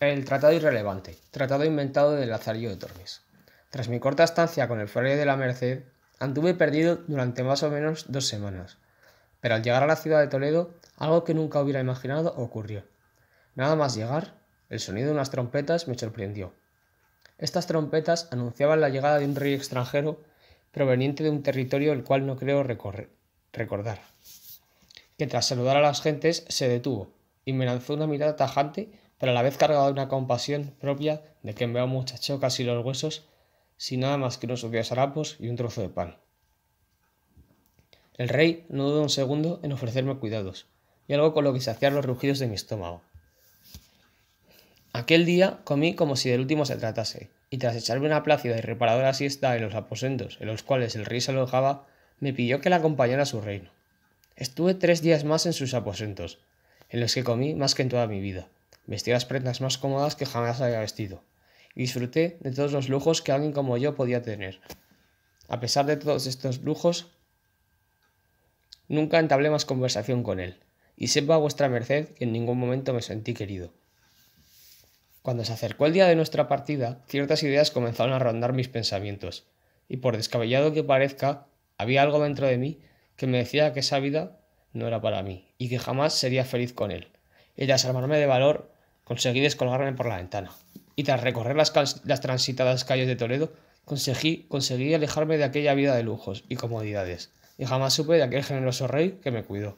El Tratado Irrelevante, tratado inventado del Lazarillo de Tormes. Tras mi corta estancia con el fraile de la Merced, anduve perdido durante más o menos dos semanas. Pero al llegar a la ciudad de Toledo, algo que nunca hubiera imaginado ocurrió. Nada más llegar, el sonido de unas trompetas me sorprendió. Estas trompetas anunciaban la llegada de un rey extranjero proveniente de un territorio el cual no creo recordar, que tras saludar a las gentes se detuvo y me lanzó una mirada tajante pero a la vez cargado de una compasión propia de quien veo a un muchacho casi los huesos, sin nada más que unos obvios harapos y un trozo de pan. El rey no dudó un segundo en ofrecerme cuidados, y algo con lo que saciar los rugidos de mi estómago. Aquel día comí como si del último se tratase, y tras echarme una plácida y reparadora siesta en los aposentos en los cuales el rey se alojaba, me pidió que la acompañara a su reino. Estuve tres días más en sus aposentos, en los que comí más que en toda mi vida, Vestí las prendas más cómodas que jamás había vestido. Y disfruté de todos los lujos que alguien como yo podía tener. A pesar de todos estos lujos, nunca entablé más conversación con él. Y sepa vuestra merced que en ningún momento me sentí querido. Cuando se acercó el día de nuestra partida, ciertas ideas comenzaron a rondar mis pensamientos, y por descabellado que parezca, había algo dentro de mí que me decía que esa vida no era para mí, y que jamás sería feliz con él. Y armarme de valor, conseguí descolgarme por la ventana, y tras recorrer las, transitadas calles de Toledo, conseguí, conseguí alejarme de aquella vida de lujos y comodidades, y jamás supe de aquel generoso rey que me cuidó.